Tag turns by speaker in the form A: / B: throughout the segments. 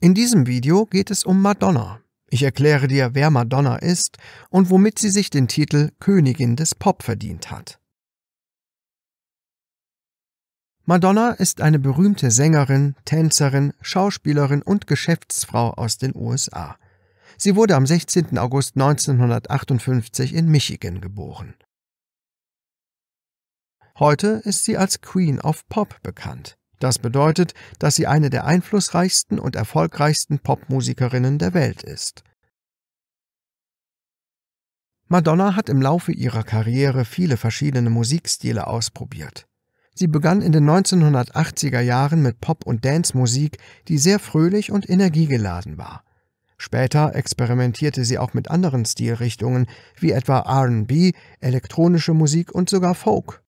A: In diesem Video geht es um Madonna. Ich erkläre dir, wer Madonna ist und womit sie sich den Titel Königin des Pop verdient hat. Madonna ist eine berühmte Sängerin, Tänzerin, Schauspielerin und Geschäftsfrau aus den USA. Sie wurde am 16. August 1958 in Michigan geboren. Heute ist sie als Queen of Pop bekannt. Das bedeutet, dass sie eine der einflussreichsten und erfolgreichsten Popmusikerinnen der Welt ist. Madonna hat im Laufe ihrer Karriere viele verschiedene Musikstile ausprobiert. Sie begann in den 1980er Jahren mit Pop- und Dance-Musik, die sehr fröhlich und energiegeladen war. Später experimentierte sie auch mit anderen Stilrichtungen, wie etwa RB, elektronische Musik und sogar Folk.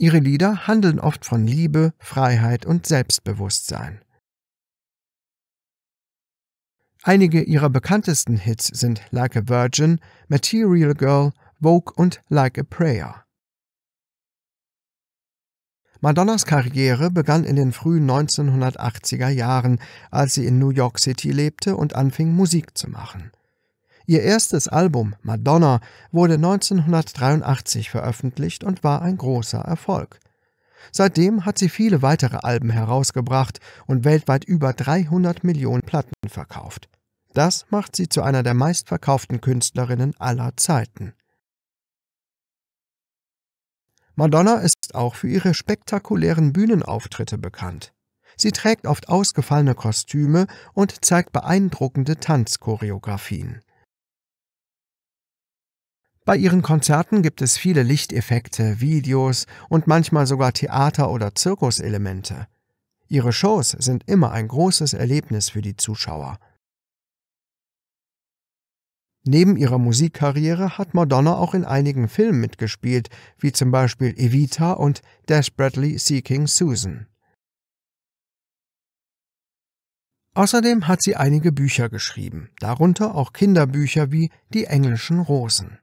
A: Ihre Lieder handeln oft von Liebe, Freiheit und Selbstbewusstsein. Einige ihrer bekanntesten Hits sind Like a Virgin, Material Girl, Vogue und Like a Prayer. Madonnas Karriere begann in den frühen 1980er Jahren, als sie in New York City lebte und anfing Musik zu machen. Ihr erstes Album Madonna wurde 1983 veröffentlicht und war ein großer Erfolg. Seitdem hat sie viele weitere Alben herausgebracht und weltweit über 300 Millionen Platten verkauft. Das macht sie zu einer der meistverkauften Künstlerinnen aller Zeiten. Madonna ist auch für ihre spektakulären Bühnenauftritte bekannt. Sie trägt oft ausgefallene Kostüme und zeigt beeindruckende Tanzchoreografien. Bei ihren Konzerten gibt es viele Lichteffekte, Videos und manchmal sogar Theater- oder Zirkuselemente. Ihre Shows sind immer ein großes Erlebnis für die Zuschauer. Neben ihrer Musikkarriere hat Madonna auch in einigen Filmen mitgespielt, wie zum Beispiel Evita und Desperately Seeking Susan. Außerdem hat sie einige Bücher geschrieben, darunter auch Kinderbücher wie Die englischen Rosen.